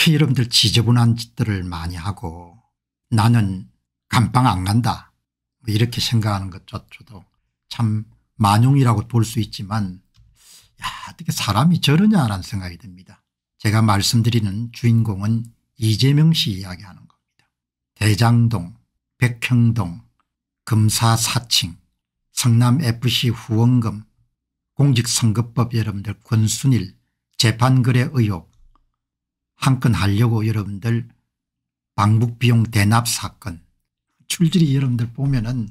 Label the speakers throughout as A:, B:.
A: 특히 여러분들 지저분한 짓들을 많이 하고 나는 감방 안 간다 뭐 이렇게 생각하는 것조차도 참 만용이라고 볼 수 있지만 야 어떻게 사람이 저러냐라는 생각이 듭니다. 제가 말씀드리는 주인공은 이재명 씨 이야기하는 겁니다. 대장동 백형동 금사 사칭 성남FC 후원금 공직선거법 여러분들 권순일 재판거래 의혹 한건 하려고 여러분들 방북비용 대납 사건 줄줄이 여러분들 보면은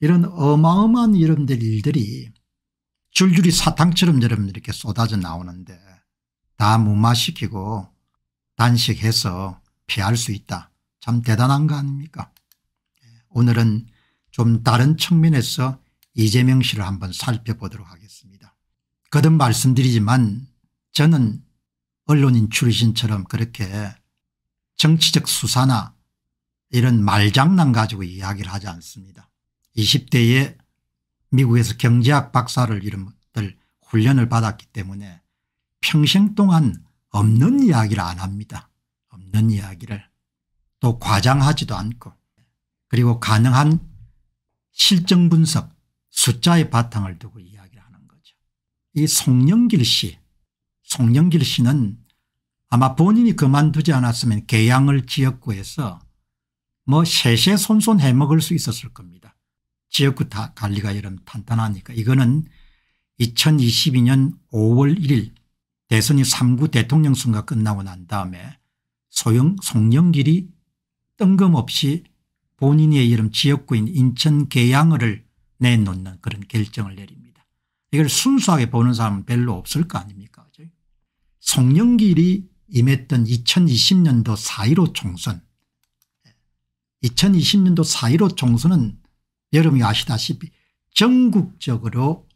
A: 이런 어마어마한 여러분들 일들이 줄줄이 사탕처럼 여러분들 이렇게 쏟아져 나오는데 다 무마시키고 단식해서 피할 수 있다. 참 대단한 거 아닙니까 예, 오늘은 좀 다른 측면에서 이재명 씨를 한번 살펴보도록 하겠습니다. 거듭 말씀드리지만 저는 언론인 출신처럼 그렇게 정치적 수사나 이런 말장난 가지고 이야기를 하지 않습니다. 20대에 미국에서 경제학 박사를 이런 것들 훈련을 받았기 때문에 평생 동안 없는 이야기를 안 합니다. 없는 이야기를 또 과장하지도 않고 그리고 가능한 실정 분석 숫자의 바탕을 두고 이야기를 하는 거죠. 이 송영길 씨 송영길 씨는 아마 본인이 그만두지 않았으면 개양을 지역구에서 뭐 세세 손손 해먹을 수 있었을 겁니다. 지역구 다 관리가 이런 탄탄하니까 이거는 2022년 5월 1일 대선이 3구 대통령 선거 끝나고 난 다음에 소영 송영길이 뜬금없이 본인의 이름 지역구인 인천 계양을 내놓는 그런 결정을 내립니다. 이걸 순수하게 보는 사람은 별로 없을 거 아닙니까 송영길이 임했던 2020년도 4.15 총선 2020년도 4.15 총선은 여러분이 아시다시피 전국적으로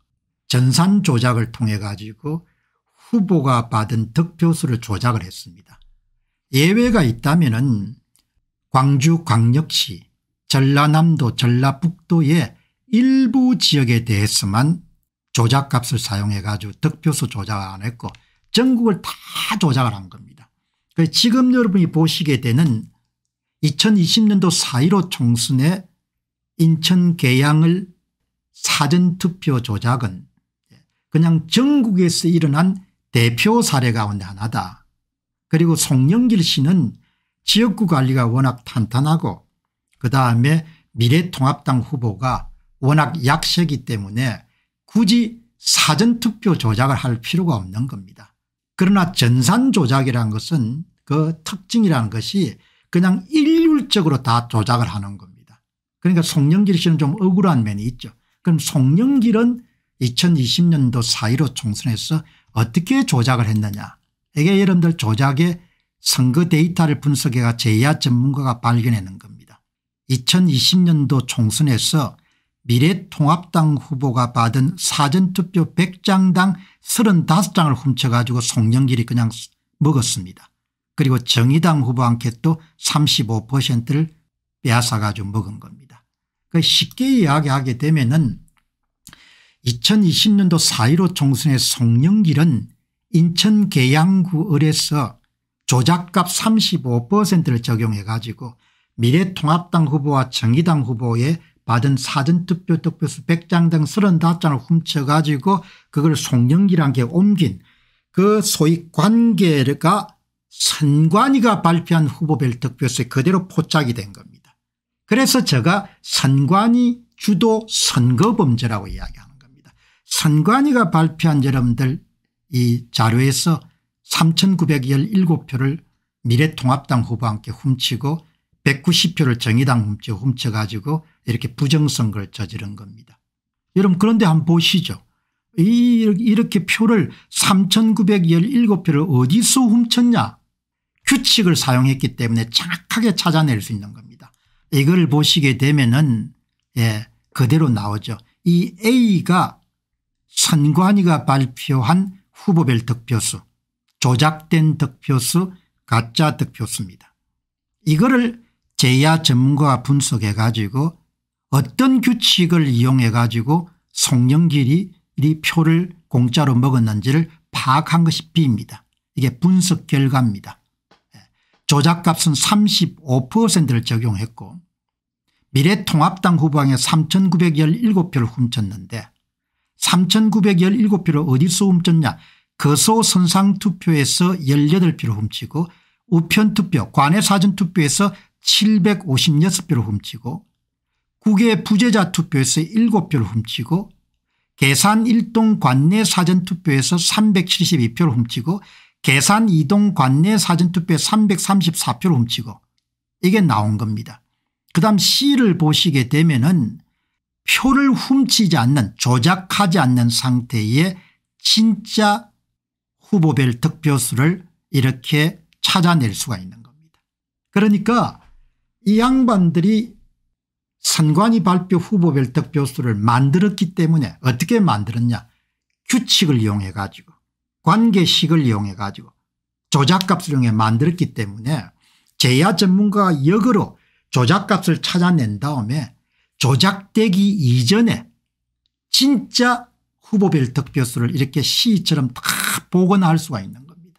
A: 전산 조작을 통해 가지고 후보가 받은 득표수를 조작을 했습니다. 예외가 있다면 은 광주광역시 전라남도 전라북도의 일부 지역에 대해서만 조작값을 사용해 가지고 득표수 조작 을안 했고 전국을 다 조작을 한 겁니다. 지금 여러분이 보시게 되는 2020년도 4.15 총선의 인천 계양을 사전투표 조작은 그냥 전국에서 일어난 대표 사례 가운데 하나다. 그리고 송영길 씨는 지역구 관리가 워낙 탄탄하고 그다음에 미래통합당 후보가 워낙 약세기 때문에 굳이 사전투표 조작을 할 필요가 없는 겁니다. 그러나 전산 조작이라는 것은 그 특징이라는 것이 그냥 일률적으로 다 조작을 하는 겁니다. 그러니까 송영길 씨는 좀 억울한 면이 있죠. 그럼 송영길은 2020년도 사이로 총선에서 어떻게 조작을 했느냐. 이게 여러분들 조작의 선거 데이터를 분석해가 제야 전문가가 발견해낸 겁니다. 2020년도 총선에서 미래통합당 후보가 받은 사전투표 100장당 35장을 훔쳐가지고 송영길이 그냥 먹었습니다. 그리고 정의당 후보 한켓도 35%를 빼앗아가지고 먹은 겁니다. 그 쉽게 이야기하게 되면 은 2020년도 4.15 총선의 송영길은 인천 계양구 을에서 조작값 35%를 적용해 가지고 미래통합당 후보와 정의당 후보의 받은 사전투표 득표수 100장 등 35장을 훔쳐가지고 그걸 송영기란게 옮긴 그 소위 관계가 선관위가 발표한 후보별 득표수에 그대로 포착이 된 겁니다. 그래서 제가 선관위 주도 선거범죄라고 이야기하는 겁니다. 선관위가 발표한 여러분들 이 자료에서 3917표를 미래통합당 후보와 함께 훔치고 190표를 정의당 훔쳐 훔쳐가지고 이렇게 부정선거를 저지른 겁니다. 여러분 그런데 한번 보시죠. 이 이렇게 표를 3917표를 어디서 훔쳤냐 규칙을 사용했기 때문에 정확하게 찾아낼 수 있는 겁니다. 이걸 보시게 되면은 예 그대로 나오죠. 이 A가 선관위가 발표한 후보별 득표수 조작된 득표수 가짜 득표수입니다. 이거를 제야 전문가가 분석해 가지고 어떤 규칙을 이용해 가지고 송영길이 이 표를 공짜로 먹었는지를 파악한 것이 B입니다. 이게 분석 결과입니다. 예. 조작값은 35%를 적용했고 미래통합당 후보에 3917표를 훔쳤는데 3917표를 어디서 훔쳤냐 거소 선상투표에서 18표를 훔치고 우편투표 관외사전투표에서 756표를 훔치고 국외 부재자 투표에서 7표를 훔치고 계산 1동 관내 사전투표에서 372표를 훔치고 계산 2동 관내 사전투표에 334표를 훔치고 이게 나온 겁니다. 그 다음 C를 보시게 되면 은 표를 훔치지 않는 조작하지 않는 상태의 진짜 후보별 득표수를 이렇게 찾아낼 수가 있는 겁니다. 그러니까 이 양반들이 선관위 발표 후보별 득표수를 만들었기 때문에 어떻게 만들었냐 규칙을 이용해 가지고 관계식을 이용해 가지고 조작값을 이용해 만들었기 때문에 제야 전문가가 역으로 조작값을 찾아낸 다음에 조작되기 이전에 진짜 후보별 득표수를 이렇게 시처럼 다 복원할 수가 있는 겁니다.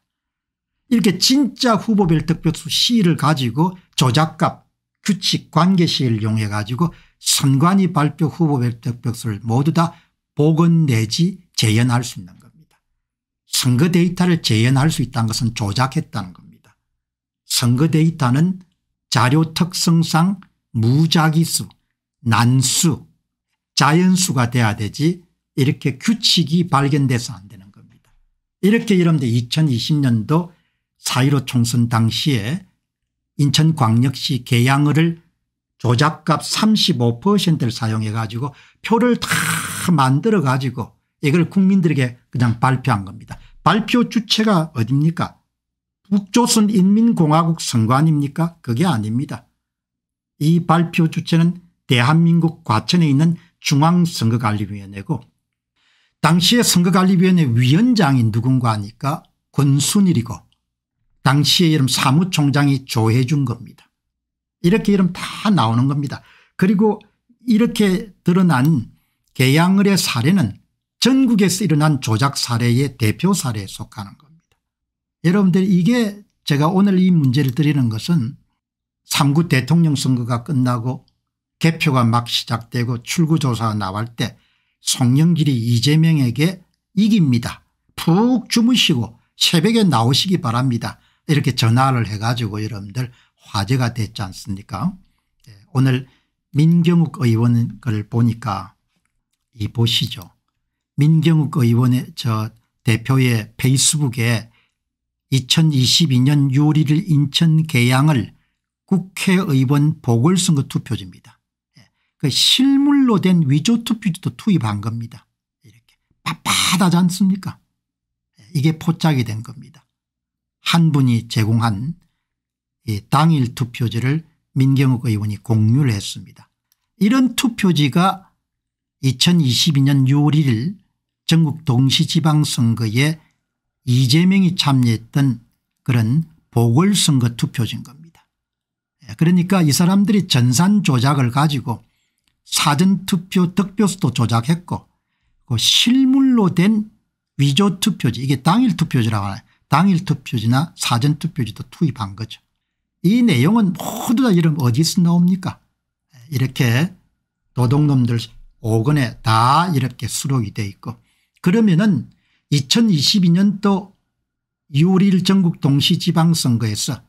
A: 이렇게 진짜 후보별 득표수 시를 가지고 조작값 규칙 관계시를 이용해 가지고 선관위 발표 후보 획득표수를 모두 다 복원 내지 재현할수 있는 겁니다. 선거 데이터를 재현할수 있다는 것은 조작했다는 겁니다. 선거 데이터는 자료 특성상 무작위수 난수 자연수가 돼야 되지 이렇게 규칙이 발견돼서 안 되는 겁니다. 이렇게 여러분들 2020년도 4.15 총선 당시에 인천광역시 계양을을 조작값 35%를 사용해 가지고 표를 다 만들어 가지고 이걸 국민들에게 그냥 발표한 겁니다. 발표 주체가 어딥니까 북조선 인민공화국 선관입니까 그게 아닙니다. 이 발표 주체는 대한민국 과천에 있는 중앙선거관리위원회고 당시의 선거관리위원회 위원장이 누군가 하니까 권순일이고 당시에 이름 사무총장이 조해준 겁니다. 이렇게 이름 다 나오는 겁니다. 그리고 이렇게 드러난 계양을의 사례는 전국에서 일어난 조작 사례의 대표 사례에 속하는 겁니다. 여러분들 이게 제가 오늘 이 문제를 드리는 것은 3구 대통령 선거가 끝나고 개표가 막 시작되고 출구조사가 나올 때 송영길이 이재명에게 이깁니다. 푹 주무시고 새벽에 나오시기 바랍니다. 이렇게 전화를 해가지고 여러분들 화제가 됐지 않습니까 예, 오늘 민경욱 의원 걸 보니까 이 보시죠. 민경욱 의원의 저 대표의 페이스북에 2022년 6월 1일 인천 계양을 국회의원 보궐선거 투표지입니다. 예, 그 실물로 된 위조 투표지도 투입한 겁니다. 이렇게 빳빳하지 않습니까? 예, 이게 포착이 된 겁니다. 한 분이 제공한 당일 투표지를 민경욱 의원이 공유를 했습니다. 이런 투표지가 2022년 6월 1일 전국 동시지방선거에 이재명이 참여했던 그런 보궐선거 투표지인 겁니다. 예, 그러니까 이 사람들이 전산 조작을 가지고 사전투표 득표수도 조작했고 그 실물로 된 위조투표지 이게 당일투표지라고 하나요 당일 투표지나 사전 투표지도 투입한 거죠. 이 내용은 모두 다 이런 어디서 나옵니까 이렇게 노동놈들 5권에 다 이렇게 수록이 돼 있고 그러면은 2022년도 6일 전국 동시지방선거에서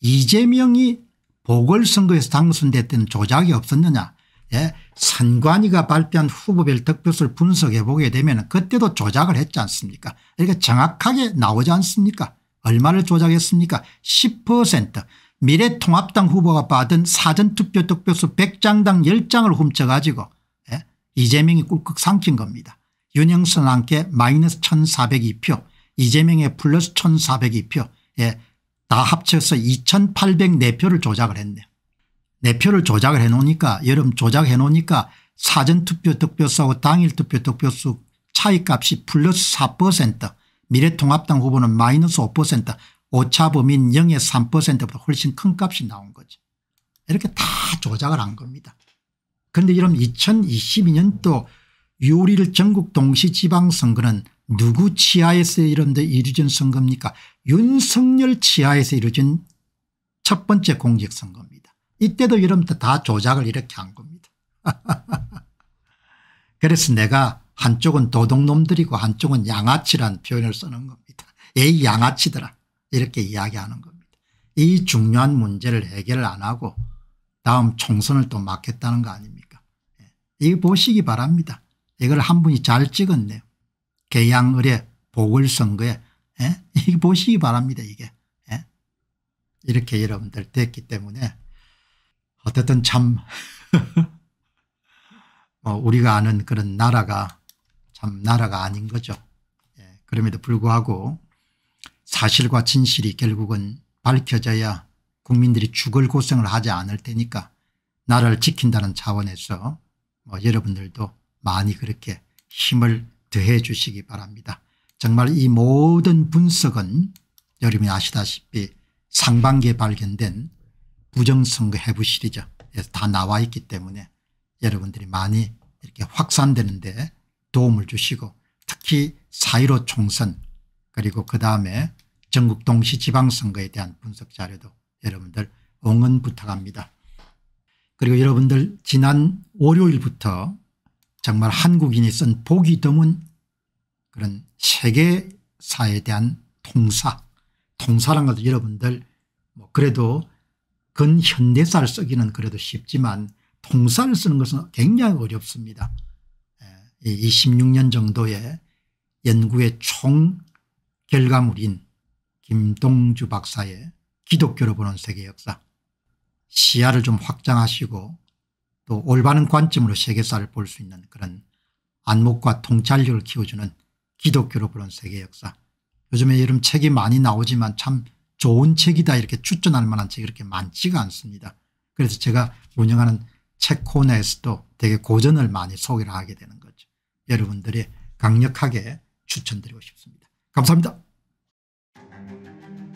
A: 이재명이 보궐선거에서 당선됐던 조작이 없었느냐 예? 선관위가 발표한 후보별 득표수를 분석해 보게 되면 그때도 조작을 했지 않습니까 그러니까 정확하게 나오지 않습니까 얼마를 조작했습니까 10% 미래통합당 후보가 받은 사전투표 득표수 100장당 10장을 훔쳐가지고 예? 이재명이 꿀꺽 삼킨 겁니다. 윤영선 함께 마이너스 1402표 이재명의 플러스 1402표 예, 다 합쳐서 2804표를 조작을 했네요. 내 표를 조작을 해놓으니까 여름 조작해 놓으니까 사전투표 득표수하고 당일 투표 득표수 차이값이 플러스 4% 미래통합당 후보는 마이너스 5% 오차범인 0의 3%보다 훨씬 큰 값이 나온 거죠. 이렇게 다 조작을 한 겁니다. 그런데 이런 2022년도 6월 1 전국 동시지방선거는 누구 치하에서 이런데 이루어진 선거입니까 윤석열 치하에서 이루어진 첫 번째 공직선거입니다. 이때도 여러분들 다 조작을 이렇게 한 겁니다. 그래서 내가 한쪽은 도둑놈들이고 한쪽은 양아치란 표현을 쓰는 겁니다. 에이 양아치들아 이렇게 이야기하는 겁니다. 이 중요한 문제를 해결을 안 하고 다음 총선을 또 막겠다는 거 아닙니까 예. 이 보시기 바랍니다. 이걸 한 분이 잘 찍었네요. 개양을의 보궐선거에 예? 이 보시기 바랍니다 이게 예? 이렇게 여러분들 됐기 때문에 어쨌든 참뭐 우리가 아는 그런 나라가 참 나라가 아닌 거죠. 예. 그럼에도 불구하고 사실과 진실이 결국은 밝혀져야 국민들이 죽을 고생을 하지 않을 테니까 나라를 지킨다는 차원에서 뭐 여러분들도 많이 그렇게 힘을 더해 주시기 바랍니다. 정말 이 모든 분석은 여러분이 아시다시피 상반기에 발견된 부정선거 해부 시리즈에서 다 나와 있기 때문에 여러분들이 많이 이렇게 확산되는 데 도움을 주시고 특히 4.15 총선 그리고 그다음에 전국 동시 지방선거에 대한 분석 자료도 여러분들 응원 부탁합니다. 그리고 여러분들 지난 월요일부터 정말 한국인이 쓴 보기 드문 그런 세계사에 대한 통사 통사란 것도 여러분들 뭐 그래도 그건 현대사를 쓰기는 그래도 쉽지만 통사를 쓰는 것은 굉장히 어렵습니다. 26년 예, 정도의 연구의 총 결과물인 김동주 박사의 기독교로 보는 세계 역사 시야를 좀 확장하시고 또 올바른 관점으로 세계사를 볼 수 있는 그런 안목과 통찰력을 키워주는 기독교로 보는 세계 역사 요즘에 이런 책이 많이 나오지만 참 좋은 책이다 이렇게 추천할 만한 책이 그렇게 많지가 않습니다. 그래서 제가 운영하는 책 코너에서도 되게 고전을 많이 소개를 하게 되는 거죠. 여러분들이 강력하게 추천드리고 싶습니다. 감사합니다.